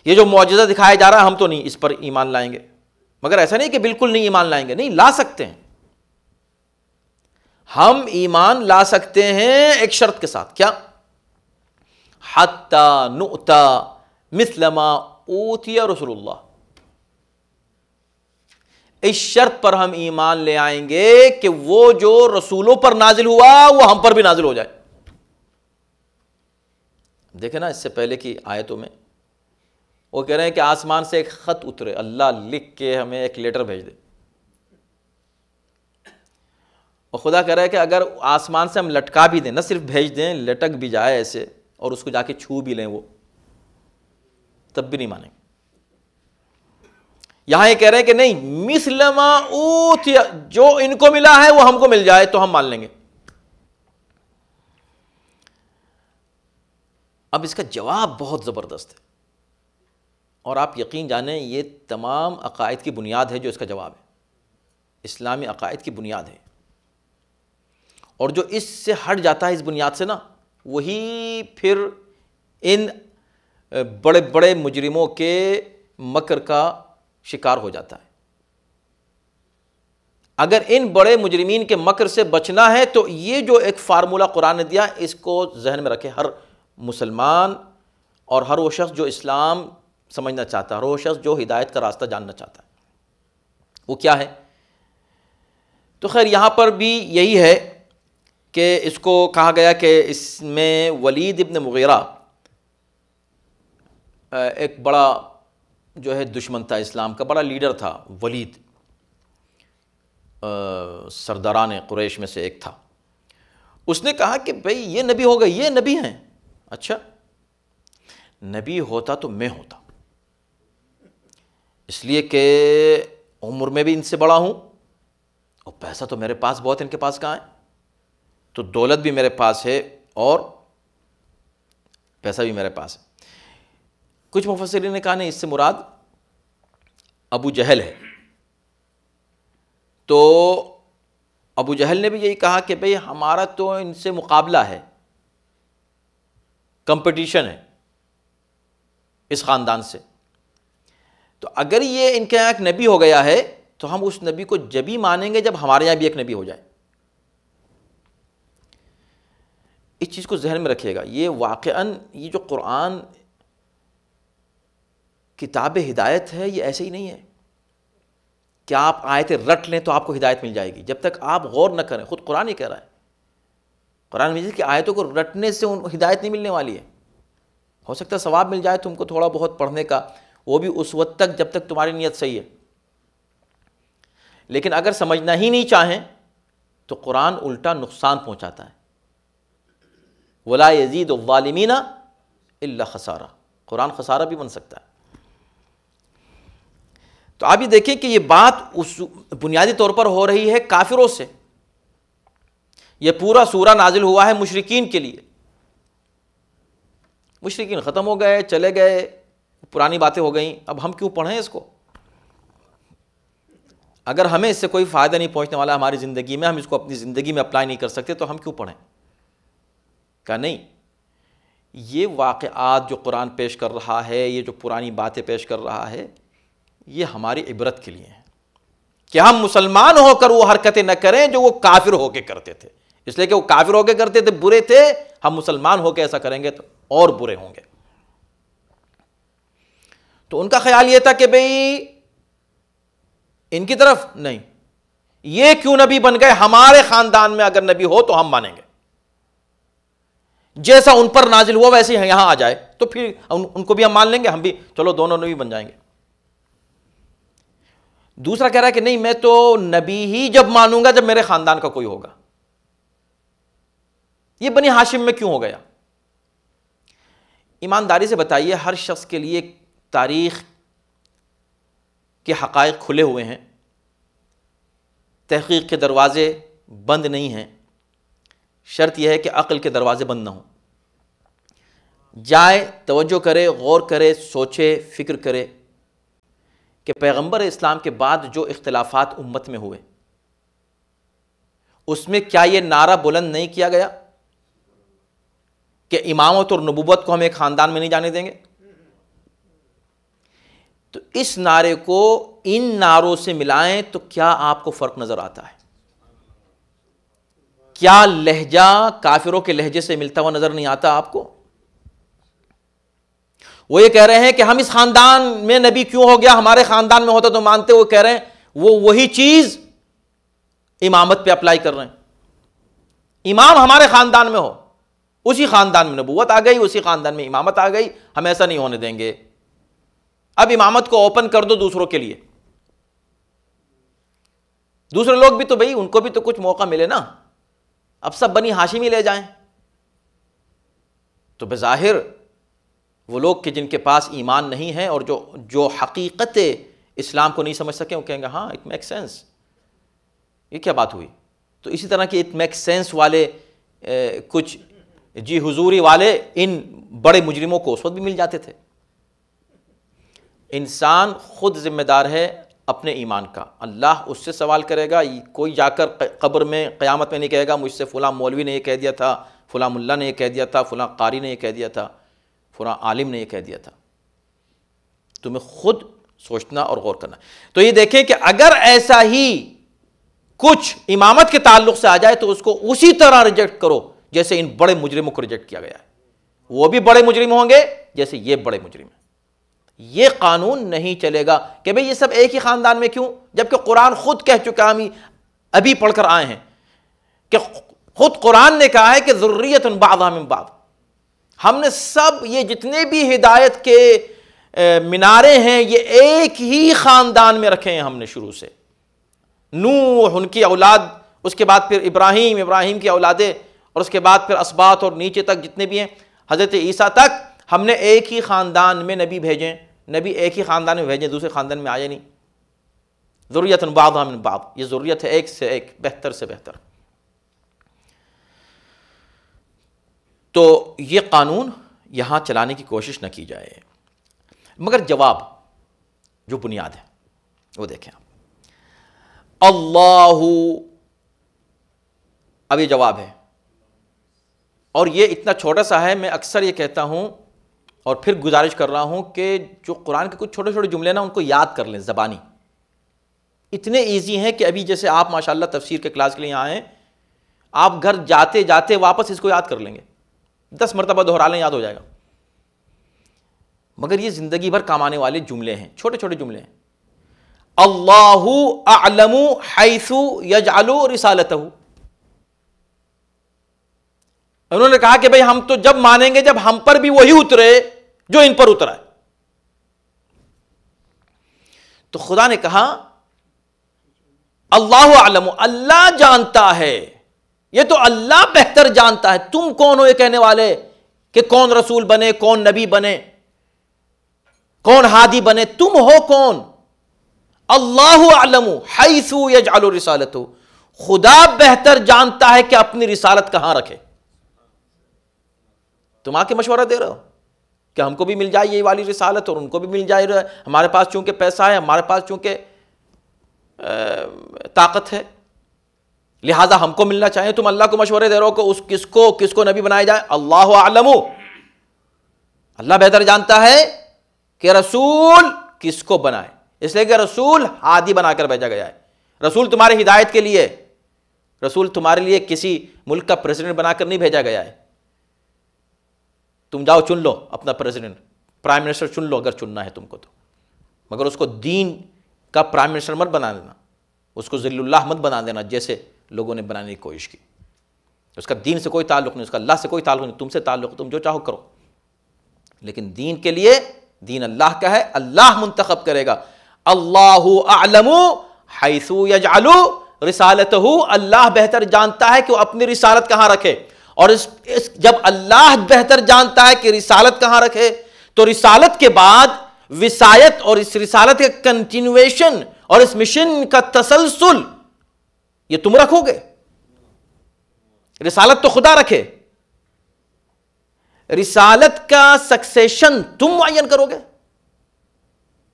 ये जो मुआजा दिखाया जा रहा है हम तो नहीं इस पर ईमान लाएंगे मगर ऐसा नहीं कि बिल्कुल नहीं ईमान लाएंगे नहीं ला सकते हैं हम ईमान ला सकते हैं एक शर्त के साथ क्या हत्ता नुता मिसलमा ऊतिया रसुल्ला इस शर्त पर हम ईमान ले आएंगे कि वो जो रसूलों पर नाजिल हुआ वो हम पर भी नाजिल हो जाए देखे ना इससे पहले की आयतों में वो कह रहे हैं कि आसमान से एक ख़त उतरे अल्लाह लिख के हमें एक लेटर भेज दे और खुदा कह रहा है कि अगर आसमान से हम लटका भी दें ना सिर्फ भेज दें लटक भी जाए ऐसे और उसको जाके छू भी लें वो तब भी नहीं मानेंगे यहां ये कह रहे हैं कि नहीं मिसलमा ऊथ जो इनको मिला है वो हमको मिल जाए तो हम मान लेंगे अब इसका जवाब बहुत ज़बरदस्त है और आप यकीन जानें ये तमाम अकायद की बुनियाद है जो इसका जवाब है इस्लामी अकायद की बुनियाद है और जो इससे हट जाता है इस बुनियाद से ना वही फिर इन बड़े बड़े मुजरिमों के मकर का शिकार हो जाता है अगर इन बड़े मुजरिमीन के मकर से बचना है तो ये जो एक फार्मूला कुरान ने दिया इसको जहन में रखे हर मुसलमान और हर वो शख्स जो इस्लाम समझना चाहता है और वो शख्स जो हिदायत का रास्ता जानना चाहता है वो क्या है तो खैर यहाँ पर भी यही है कि इसको कहा गया कि इसमें वलीद इब्न मुगैरा एक बड़ा जो है दुश्मन था इस्लाम का बड़ा लीडर था वलीद सरदारान कुरैश में से एक था उसने कहा कि भाई ये नबी होगा ये नबी हैं अच्छा नबी होता तो मैं होता इसलिए कि उम्र में भी इनसे बड़ा हूँ और पैसा तो मेरे पास बहुत इनके पास कहाँ है तो दौलत भी मेरे पास है और पैसा भी मेरे पास है कुछ मुफसरी ने कहा नहीं इससे मुराद अबू जहल है तो अबू जहल ने भी यही कहा कि भाई हमारा तो इनसे मुकाबला है कंपटीशन है इस ख़ानदान से तो अगर ये इनके यहाँ एक नबी हो गया है तो हम उस नबी को जब ही मानेंगे जब हमारे यहाँ भी एक नबी हो जाए इस चीज़ को जहन में रखिएगा ये वाक़ ये जो कुरान किताब हिदायत है ये ऐसे ही नहीं है क्या आप आयतें रट लें तो आपको हिदायत मिल जाएगी जब तक आप गौर न करें खुद कुरान ही कह रहा है कुरान मिल की आयतों को रटने से उन हिदायत नहीं मिलने वाली है हो सकता है सवाब मिल जाए तुमको थोड़ा बहुत पढ़ने का वो भी उस वक्त तक जब तक तुम्हारी नीयत सही है लेकिन अगर समझना ही नहीं चाहें तो कुरान उल्टा नुकसान पहुंचाता है वला यजीद वालमीना इल्ला खसारा कुरान खसारा भी बन सकता है तो आप ये देखें कि ये बात उस बुनियादी तौर पर हो रही है काफिरों से ये पूरा सूरा नाजिल हुआ है मुशरकिन के लिए मुशरकिन ख़त्म हो गए चले गए पुरानी बातें हो गई अब हम क्यों पढ़ें इसको अगर हमें इससे कोई फ़ायदा नहीं पहुंचने वाला हमारी ज़िंदगी में हम इसको अपनी ज़िंदगी में अप्लाई नहीं कर सकते तो हम क्यों पढ़ें क्या नहीं ये वाक़ात जो कुरान पेश कर रहा है ये जो पुरानी बातें पेश कर रहा है ये हमारी इबरत के लिए है कि हम मुसलमान होकर वो हरकतें न करें जो वो काफिर होके करते थे इसलिए कि वो काफिर होके करते थे बुरे थे हम मुसलमान होकर ऐसा करेंगे तो और बुरे होंगे तो उनका ख्याल यह था कि भाई इनकी तरफ नहीं ये क्यों नबी बन गए हमारे खानदान में अगर नबी हो तो हम मानेंगे जैसा उन पर नाजिल हुआ वैसे यहां आ जाए तो फिर उन, उनको भी हम मान लेंगे हम भी चलो दोनों नबी बन जाएंगे दूसरा कह रहा है कि नहीं मैं तो नबी ही जब मानूंगा जब मेरे खानदान का कोई होगा ये बनी हाशिम में क्यों हो गया ईमानदारी से बताइए हर शख्स के लिए तारीख़ के हक़ खुले हुए हैं तहकीक के दरवाज़े बंद नहीं हैं शर्त यह है कि अक़ल के दरवाज़े बंद ना हों जाए तोज्जो करे गौर करे सोचे फ़िक्र करे कि पैगम्बर इस्लाम के बाद जो इख्तलाफात उम्मत में हुए उसमें क्या ये नारा बुलंद नहीं किया गया कि इमामत और नबूबत को हम एक ख़ानदान में नहीं जाने देंगे तो इस नारे को इन नारों से मिलाएं तो क्या आपको फर्क नजर आता है क्या लहजा काफिरों के लहजे से मिलता हुआ नजर नहीं आता आपको वो ये कह रहे हैं कि हम इस खानदान में नबी क्यों हो गया हमारे खानदान में होता तो मानते वो कह रहे हैं वो वही चीज इमामत पे अप्लाई कर रहे हैं इमाम हमारे खानदान में हो उसी खानदान में नबूवत आ गई उसी खानदान में इमामत आ गई हम ऐसा नहीं होने देंगे अब इमामत को ओपन कर दो दूसरों के लिए दूसरे लोग भी तो भाई उनको भी तो कुछ मौका मिले ना अब सब बनी में ले जाएं तो बज़ाहिर वो लोग के जिनके पास ईमान नहीं है और जो जो हकीकत इस्लाम को नहीं समझ सके वो कहेंगे हाँ इट मेक सेंस ये क्या बात हुई तो इसी तरह के इट मेक सेंस वाले ए, कुछ जी हुजूरी वाले इन बड़े मुजरिमों को उस वक्त भी मिल जाते थे इंसान ख़ुद ज़िम्मेदार है अपने ईमान का अल्लाह उससे सवाल करेगा कोई जाकर कब्र में क़यामत में नहीं कहेगा मुझसे फ़लाँ मौलवी ने यह कह दिया था फ़लाँ मुल्ला ने यह कह दिया था फ़लाँ कारी ने यह कह दिया था फ़लाँ आलिम ने यह कह दिया था तुम्हें खुद सोचना और गौर करना तो ये देखें कि अगर ऐसा ही कुछ इमामत के ताल्लुक से आ जाए तो उसको उसी तरह रिजेक्ट करो जैसे इन बड़े मुजरिमों को रिजेक्ट किया गया है वो भी बड़े मुजरिम होंगे जैसे ये बड़े मुजरिम हैं ये कानून नहीं चलेगा कि भाई ये सब एक ही ख़ानदान में क्यों जबकि कुरान खुद कह चुका हम अभी पढ़कर आए हैं कि खुद कुरान ने कहा है कि ज़रूरीत बादाम बाद हमने सब ये जितने भी हिदायत के मीनारे हैं ये एक ही ख़ानदान में रखे हैं हमने शुरू से नूह उनकी औलाद उसके बाद फिर इब्राहिम इब्राहिम की औलादे और उसके बाद फिर असबात और नीचे तक जितने भी हैं हज़रत ईसा तक हमने एक ही ख़ानदान में नबी भेजें नबी एक ही ख़ानदान में भेजें दूसरे ख़ानदान में आए नहीं ज़रूरत बाद हम बाब ये ज़रूरत है एक से एक बेहतर से बेहतर तो ये कानून यहाँ चलाने की कोशिश न की जाए मगर जवाब जो बुनियाद है वो देखें आप अल्लाह अब ये जवाब है और ये इतना छोटा सा है मैं अक्सर ये कहता हूँ और फिर गुजारिश कर रहा हूँ कि जो कुरान के कुछ छोटे छोटे जुमले ना उनको याद कर लें ज़बानी इतने ईजी हैं कि अभी जैसे आप माशाला तफसीर के क्लास के लिए यहाँ आएँ आप घर जाते जाते वापस इसको याद कर लेंगे दस मरतबा दोहरा लें याद हो जाएगा मगर ये ज़िंदगी भर काम आने वाले जुमले हैं छोटे छोटे जुमले हैं अल्लाहू हैसू हैसु यजालो रिसालत उन्होंने कहा कि भाई हम तो जब मानेंगे जब हम पर भी वही उतरे जो इन पर उतरा है तो खुदा ने कहा अल्लाह आलम अल्लाह जानता है ये तो अल्लाह बेहतर जानता है तुम कौन हो ये कहने वाले कि कौन रसूल बने कौन नबी बने कौन हादी बने तुम हो कौन अल्लाह आलम या जालो रिसालत हो खुदा बेहतर जानता है कि अपनी रिसालत कहां रखे तुम आके मशवरा दे रहे हो कि हमको भी मिल जाए ये वाली रिसालत और उनको भी मिल जाए हमारे पास चूँकि पैसा है हमारे पास चूँकि ताकत है लिहाजा हमको मिलना चाहिए तुम अल्लाह को मशवरे दे रहे हो उस किसको किसको नबी बनाया जाए अल्लाह आलम अल्लाह बेहतर जानता है कि रसूल किसको बनाए इसलिए कि रसूल हादी बनाकर भेजा गया है रसूल तुम्हारे हिदायत के लिए रसूल तुम्हारे लिए किसी मुल्क का प्रेसिडेंट बनाकर नहीं भेजा गया है तुम जाओ चुन लो अपना प्रेसिडेंट प्राइम मिनिस्टर चुन लो अगर चुनना है तुमको तो मगर उसको दीन का प्राइम मिनिस्टर मत बना देना उसको जलील्लाह मत बना देना जैसे लोगों ने बनाने की कोशिश की उसका दीन से कोई ताल्लुक नहीं उसका अल्लाह से कोई ताल्लुक नहीं तुमसे ताल्लुक तुम जो चाहो करो लेकिन दीन के लिए दीन अल्लाह का है अल्लाह मुंतखब करेगा अल्लाह आलमू हैसू यजालू रिसालत अल्लाह बेहतर जानता है कि वो अपनी रिसालत कहाँ रखे और इस, इस जब अल्लाह बेहतर जानता है कि रिसालत कहां रखे तो रिसालत के बाद विसायत और इस रिसालत का कंटिन्यूएशन और इस मिशन का तसलसल ये तुम रखोगे रिसालत तो खुदा रखे रिसालत का सक्सेशन तुम मुन करोगे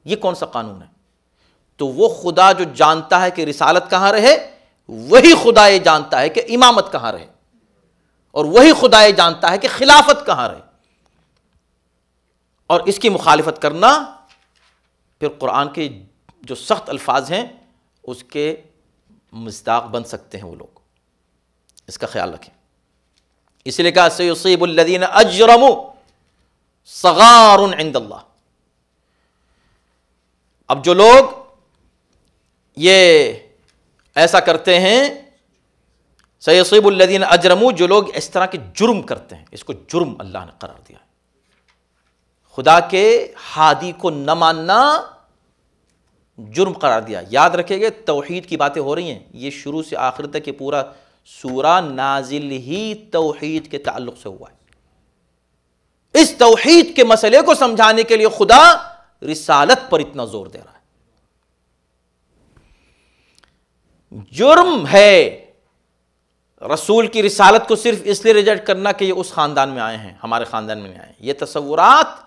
ये कौन सा कानून है तो वो खुदा जो जानता है कि रिसालत कहां रहे वही खुदा ये जानता है कि इमामत कहां रहे और वही खुदाए जानता है कि खिलाफत कहां रहे और इसकी मुखालफत करना फिर कुरान के जो सख्त अल्फाज हैं उसके मजदाक बन सकते हैं वो लोग इसका ख्याल रखें इसलिए कहा सैसीबुल्लिन अजरम सगार अब जो लोग ये ऐसा करते हैं सैसबुल्लिन अजरमू जो लोग इस तरह के जुर्म करते हैं इसको जुर्म अल्लाह ने करार दिया खुदा के हादी को न मानना जुर्म करार दिया याद रखेंगे तोहहीद की बातें हो रही हैं ये शुरू से आखिर तक ये पूरा सूरा नाजिल ही तोहहीद के ताल्लुक से हुआ है इस तोहहीद के मसले को समझाने के लिए खुदा रिसालत पर इतना जोर दे रहा है जुर्म है रसूल की रिसालत को सिर्फ इसलिए रिजेक्ट करना कि ये उस ख़ानदान में आए हैं हमारे ख़ानदान में आए ये तस्वुरात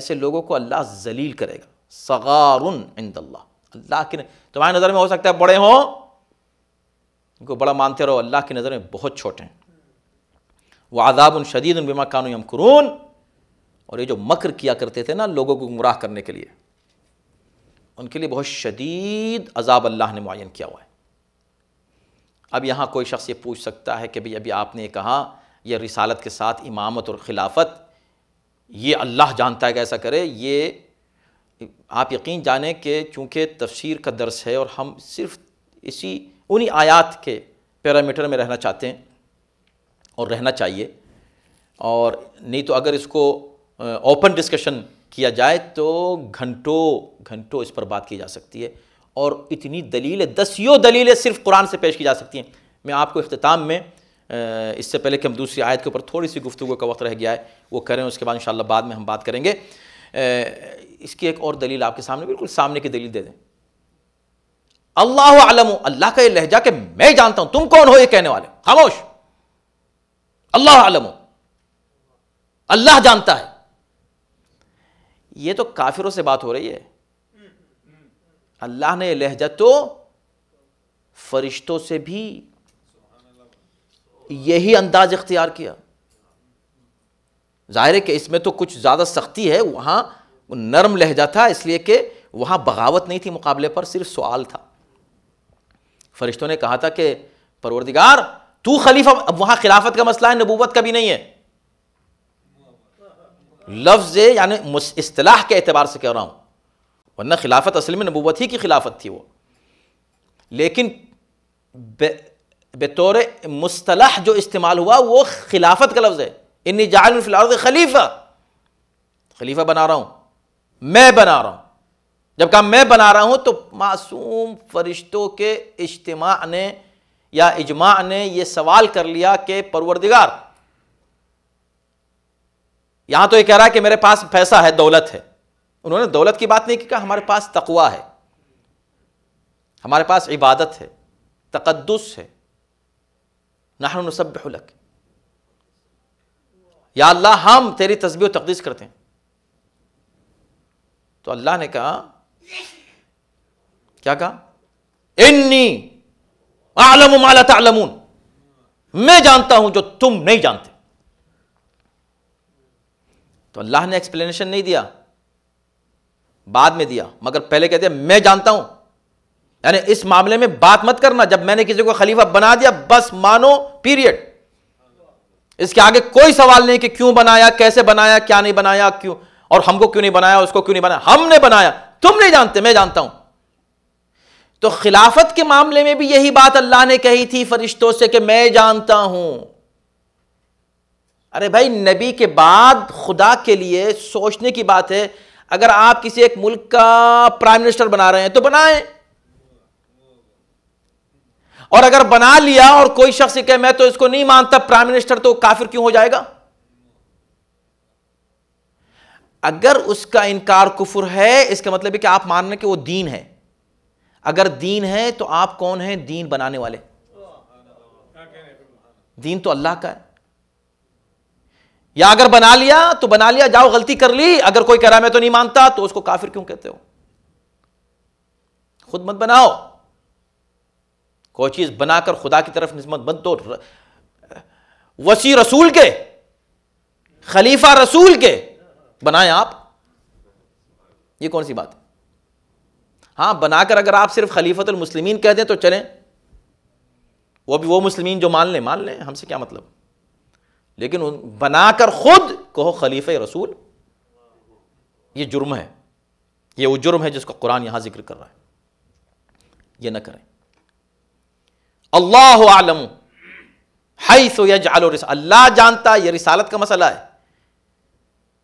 ऐसे लोगों को अल्लाह जलील करेगा सगारुन इंद अल्लाह की तुम्हारी नज़र में हो सकता है बड़े हों इनको बड़ा मानते रहो अल्लाह की नज़र में बहुत छोटे हैं वह आदाब उन शदीद उन बीमा कानू यम करून और ये जो मकर किया करते थे ना लोगों को गुमराह करने के लिए उनके लिए बहुत शदीद अजाब अल्लाह ने मुन किया हुआ है अब यहाँ कोई शख्स ये पूछ सकता है कि भाई अभी आपने कहा यह रिसालत के साथ इमामत और ख़िलाफ़त ये अल्लाह जानता है कि ऐसा करे ये आप यकीन जाने कि चूँकि तफसीर का दर्स है और हम सिर्फ इसी उन्हीं आयात के पैरामीटर में रहना चाहते हैं और रहना चाहिए और नहीं तो अगर इसको ओपन डिस्कशन किया जाए तो घंटों घंटों इस पर बात की जा सकती है और इतनी दलील दसियों दलीलें सिर्फ कुरान से पेश की जा सकती हैं मैं आपको अख्ताम में इससे पहले कि हम दूसरी आयत के ऊपर थोड़ी सी गुफ्तु का वक्त रह गया है वो करें उसके बाद इन बाद में हम बात करेंगे इसकी एक और दलील आपके सामने बिल्कुल सामने की दलील दे दें अल्लाह आलम अल्लाह का ये लहजा कि मैं जानता हूं तुम कौन हो ये कहने वाले खामोश अल्लाह आलम अल्लाह जानता है ये तो काफिरों से बात हो रही है अल्लाह ने लहजा तो फरिश्तों से भी यही अंदाज इख्तियार किया जाहिर है कि इसमें तो कुछ ज़्यादा सख्ती है वहाँ नरम लहजा था इसलिए कि वहाँ बगावत नहीं थी मुकाबले पर सिर्फ सवाल था फरिश्तों ने कहा था कि परवरदिगार तू खलीफा अब वहाँ खिलाफत का मसला है नबूवत का भी नहीं है लफ्ज़ यानी इस्तलाह के एतबार से कह रहा हूँ वरना खिलाफत असल में नबूत ही की खिलाफत थी वो लेकिन बतौर मुस्तलह जो इस्तेमाल हुआ वो खिलाफत का लफ्ज़ है इन्नी जाल खलीफा खलीफा बना रहा हूँ मैं बना रहा हूँ जब कहा मैं बना रहा हूँ तो मासूम फरिश्तों के इज्तम ने या इजमा ने यह सवाल कर लिया कि परवरदिगार यहां तो ये कह रहा है कि मेरे पास पैसा है दौलत है उन्होंने दौलत की बात नहीं की कहा हमारे पास तकवा है हमारे पास इबादत है तकदस है हलक या अल्लाह हम तेरी तस्वीर तकदीस करते हैं तो अल्लाह ने कहा क्या कहा इन्नी आलम माला तलमून मैं जानता हूं जो तुम नहीं जानते तो अल्लाह ने एक्सप्लेनेशन नहीं दिया बाद में दिया मगर पहले कहते हैं मैं जानता हूं यानी इस मामले में बात मत करना जब मैंने किसी को खलीफा बना दिया बस मानो पीरियड इसके आगे कोई सवाल नहीं कि क्यों बनाया कैसे बनाया क्या नहीं बनाया क्यों और हमको क्यों नहीं बनाया उसको क्यों नहीं बनाया हमने बनाया तुम नहीं जानते मैं जानता हूं तो खिलाफत के मामले में भी यही बात अल्लाह ने कही थी फरिश्तों से कि मैं जानता हूं अरे भाई नबी के बाद खुदा के लिए सोचने की बात है अगर आप किसी एक मुल्क का प्राइम मिनिस्टर बना रहे हैं तो बनाए और अगर बना लिया और कोई शख्स कहे मैं तो इसको नहीं मानता प्राइम मिनिस्टर तो काफिर क्यों हो जाएगा अगर उसका इनकार कुफुर है इसका मतलब है कि आप मान रहे कि वो दीन है अगर दीन है तो आप कौन है दीन बनाने वाले दीन तो अल्लाह का है या अगर बना लिया तो बना लिया जाओ गलती कर ली अगर कोई कह रहा मैं तो नहीं मानता तो उसको काफिर क्यों कहते हो खुद मत बनाओ कोई चीज बनाकर खुदा की तरफ नस्मत बन दो वसी रसूल के खलीफा रसूल के बनाए आप ये कौन सी बात है हाँ, बनाकर अगर आप सिर्फ खलीफतुल मुस्लिमीन कह दें तो चलें वो भी वो मुस्लिमीन जो मान लें मान लें हमसे क्या मतलब लेकिन उन बनाकर खुद कहो खलीफ रसूल ये जुर्म है ये वो जुर्म है जिसका कुरान यहाँ जिक्र कर रहा है ये ना करें अल्लाह आलम हई सोयज अल्लाह जानता है ये रिसालत का मसला है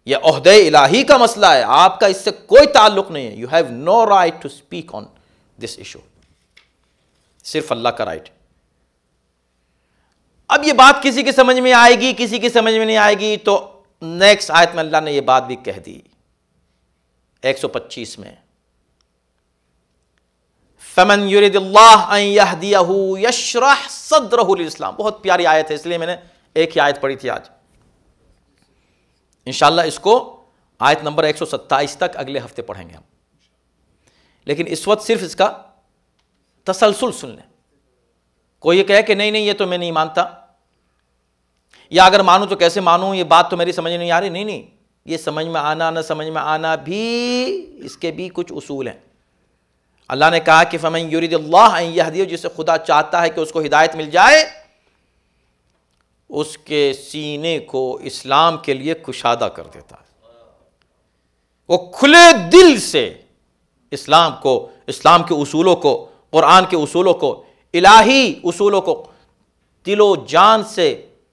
यह अहदे इलाही का मसला है आपका इससे कोई ताल्लुक नहीं है you have no right to speak on this issue सिर्फ अल्लाह का राइट है अब ये बात किसी की समझ में आएगी किसी की समझ में नहीं आएगी तो नेक्स्ट आयत में अल्लाह ने यह बात भी कह दी 125 में फमन यूरदिल्लाहदियाहू सदर इस्लाम बहुत प्यारी आयत है इसलिए मैंने एक ही आयत पढ़ी थी आज इनशाला इसको आयत नंबर 127 तक अगले हफ्ते पढ़ेंगे हम लेकिन इस वक्त सिर्फ इसका तसलसल सुन लें कोई ये कहे कि नहीं नहीं ये तो मैं नहीं मानता या अगर मानूं तो कैसे मानूँ ये बात तो मेरी समझ नहीं आ रही नहीं नहीं ये समझ में आना ना समझ में आना भी इसके भी कुछ उसूल हैं अल्लाह ने कहा कि फ़मन यूरिदल्लाहदी जिसे खुदा चाहता है कि उसको हिदायत मिल जाए उसके सीने को इस्लाम के लिए कुशादा कर देता है वो खुले दिल से इस्लाम को इस्लाम के उसूलों को कुरान के उसूलों को इलाही उसूलों को दिलो जान से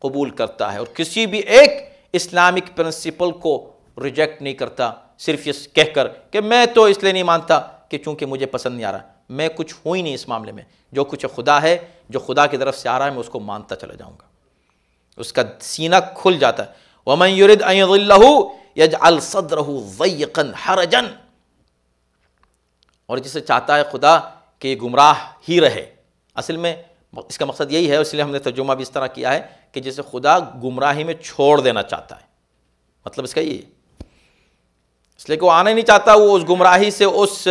कबूल करता है और किसी भी एक इस्लामिक प्रिंसिपल को रिजेक्ट नहीं करता सिर्फ ये कहकर कि मैं तो इसलिए नहीं मानता कि चूंकि मुझे पसंद नहीं आ रहा मैं कुछ हूँ ही नहीं इस मामले में जो कुछ खुदा है जो खुदा की तरफ से आ रहा है मैं उसको मानता चला जाऊँगा उसका सीना खुल जाता है वमन युरद अयदुल्लहू यज अलसदरहू वैकन हरजन और जिसे चाहता है खुदा कि गुमराह ही रहे असल में इसका मकसद यही है इसलिए हमने तर्जुमा भी इस तरह किया है कि जैसे खुदा गुमराही में छोड़ देना चाहता है मतलब इसका ये इसलिए कि वो आना नहीं चाहता वो उस गुमराही से उस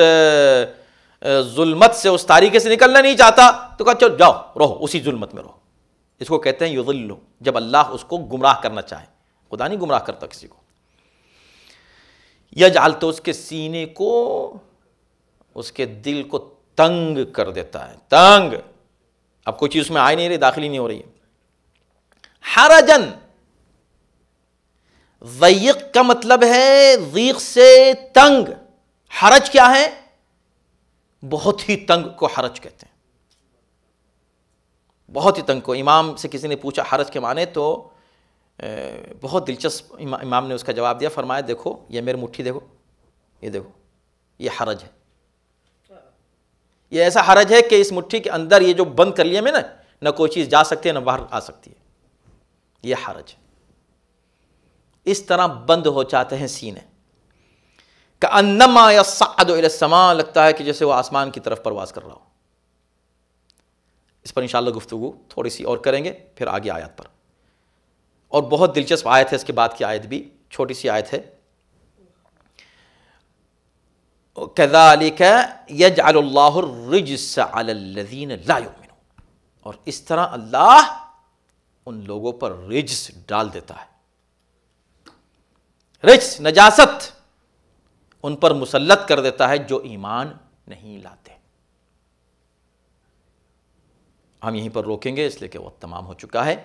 जुल्मत से उस तारीखे से निकलना नहीं चाहता तो कहा चलो जाओ रहो उसी जुल्मत में रहो इसको कहते हैं युजुल्लो जब अल्लाह उसको गुमराह करना चाहे खुदा नहीं गुमराह करता किसी को यह जाल तो उसके सीने को उसके दिल को तंग कर देता है तंग अब कोई चीज़ उसमें आ नहीं रही दाखिल ही नहीं हो रही है हराजन वैक का मतलब है वीक से तंग हरज क्या है बहुत ही तंग को हरज कहते हैं बहुत ही तंग को इमाम से किसी ने पूछा हरज के माने तो बहुत दिलचस्प इमाम ने उसका जवाब दिया फरमाया देखो ये मेरी मुट्ठी देखो ये देखो ये हरज है ये ऐसा हरज है कि इस मुट्ठी के अंदर ये जो बंद कर लिए मैंने ना ना कोई चीज़ जा सकती है ना बाहर आ सकती है ये हरज इस तरह बंद हो जाते हैं सीने का अन्नमा या समा लगता है कि जैसे वो आसमान की तरफ परवास कर रहा हो इस पर इंशाल्लाह गुफ्तु थोड़ी सी और करेंगे फिर आगे आयत पर और बहुत दिलचस्प आयत है इसके बाद की आयत भी छोटी सी आयत है कदालिक यजाल्लाजीन और इस तरह अल्लाह उन लोगों पर रिज्स डाल देता है रिज्स नजासत उन पर मुसलत कर देता है जो ईमान नहीं लाते हम यहीं पर रोकेंगे इसलिए कि वक्त तमाम हो चुका है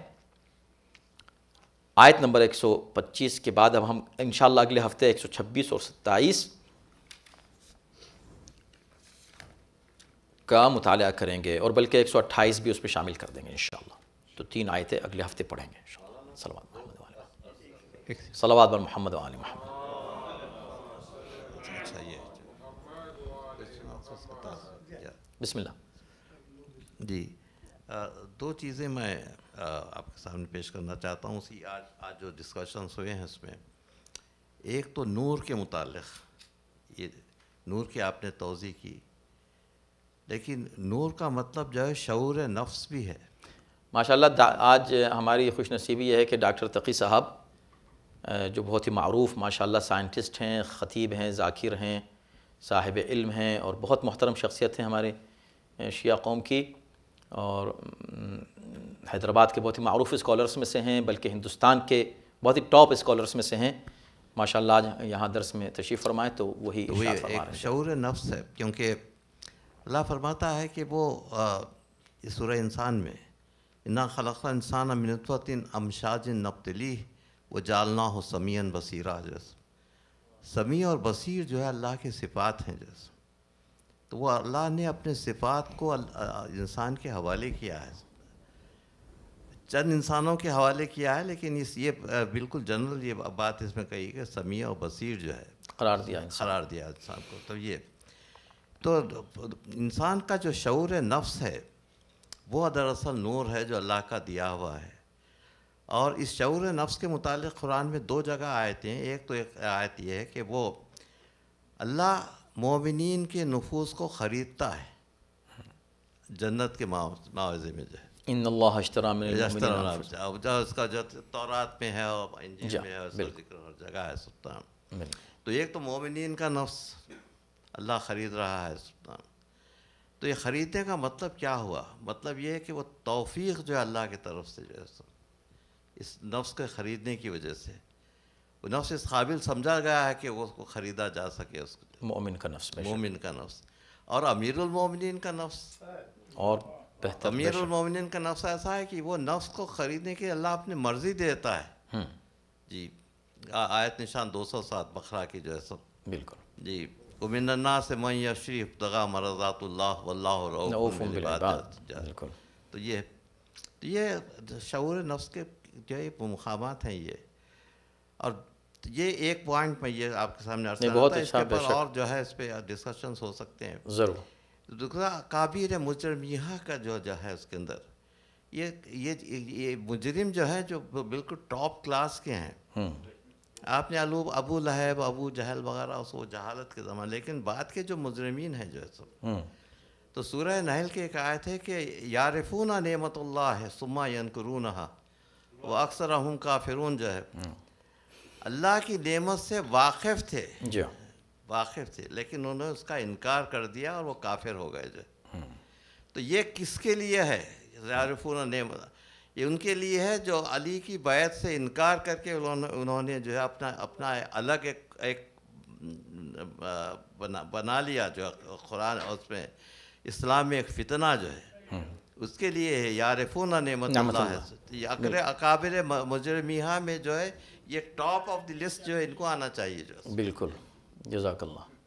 आयत नंबर 125 के बाद अब हम इन अगले हफ्ते 126 और 27 का मताल करेंगे और बल्कि एक सौ अट्ठाईस भी उस पर शामिल कर देंगे इन तो तीन आयतें अगले हफ्ते पढ़ेंगे सलवाद मोहम्मद सलवाद बल मोहम्मद वाल मोहम्मद बिस्मिल्लाह जी दो चीज़ें मैं आपके सामने पेश करना चाहता हूँ उसी आज आज जो डिस्कशंस हुए हैं उसमें एक तो नूर के मुतल ये नूर की आपने तोज़ी की लेकिन नूर का मतलब जो है शूर नफ्स भी है माशाल्लाह आज हमारी खुश नसीबी है कि डॉक्टर तकी साहब जो बहुत ही मरूफ माशाल्लाह साइंटिस्ट हैं ख़तीब हैं जाकिर हैं साहिब इल्म हैं और बहुत महतरम शख्सियत हैं हमारे शिया कौम की और हैदराबाद के बहुत ही मरूफ इस्कॉलर्स में से हैं बल्कि हिंदुस्तान के बहुत ही टॉप इस्कॉलर्स में से हैं माशाल्लाह आज यहाँ दर्स में तशरीफ़ फरमाएँ तो वही तो शूर नफ्स है क्योंकि अल्लाह फरमाता है कि वो इस इंसान में ना खलक इंसान अमिनतवतिन अमशाज नब्तली व जालना हो समीन बसीरा जस समी और बसीर जो है अल्लाह के सिफ़ात हैं जस तो वो अल्लाह ने अपने सिफ़ात को इंसान के हवाले किया है चंद इंसानों के हवाले किया है लेकिन इस ये बिल्कुल जनरल ये बात इसमें कही कि समी और बसीर जो है करार दिया करार दिया इंसान को तो ये तो इंसान का जो शौर नफ्स है वह दरअसल नूर है जो अल्लाह का दिया हुआ है और इस शौर नफ्स के मुतालिक कुरान में दो जगह आयतें हैं एक तो एक आयत यह है कि वो अल्लाह मोमिन के नफूस को ख़रीदता है जन्नत के मुआवजे में जो है इन अल्लाह उसका जो तौरात में है और हाँ, में है जगह है सुल्तान तो एक तो मोमिन का नफ्स अल्लाह ख़रीद रहा है तो ये ख़रीदने का मतलब क्या हुआ मतलब ये है कि वो तोफ़ी जो है अल्लाह की तरफ से जो है सो इस नफ्स के ख़रीदने की वजह से वो नफ्स इस काबिल समझा गया है कि वो उसको ख़रीदा जा सके उसको मोमिन का नफ्स मोमिन का नफ्स और अमीरमिन का नफ्स और अमीरमिन का नफ्स ऐसा है कि वो नफ्स को ख़रीदने की अल्लाह अपनी मर्ज़ी देता है हम्म। जी आयत निशान दो सौ सात बखरा की जो है सब बिल्कुल जी वमिनन्ना से तो ये तो शूर नफ्स के जो है मुकाम हैं ये और ये एक पॉइंट में ये आपके सामने अर्थ बहुत अच्छा, इसके और जो है इस पर डिस्कशन हो सकते हैं ज़रूर दूसरा काबिर मुजरमिया का जो जो है उसके अंदर ये ये ये मुजरिम जो है जो बिल्कुल टॉप क्लास के हैं हम्म। आपने अलू अबू लहब अबू जहल वगैरह उस वो जहालत के ज़मा लेकिन बाद के जो मुजरमीन हैं जो है सब हम्म। तो सूरह नहल के एक आयत है कि यारफूना नमत है सुमा यनकरून वह अक्सर का फिरून जो है हम्म। अल्लाह की नमत से वाकिफ़ थे हाँ। वाकिफ़ थे लेकिन उन्होंने उसका इनकार कर दिया और वो काफिर हो गए जो हम्म। तो ये किसके लिए है यारफून नमत ये उनके लिए है जो अली की बैत से इनकार करके उन्होंने उन्होंने जो है अपना अपना अलग एक एक बना बना लिया जो कुरान उसमें इस्लाम में एक फितना जो है हम्म। उसके लिए है यारफूना नमत अकर अकाबिर मुजरमिया में जो है ये टॉप ऑफ द लिस्ट जो है इनको आना चाहिए जो बिल्कुल जजाकल्ला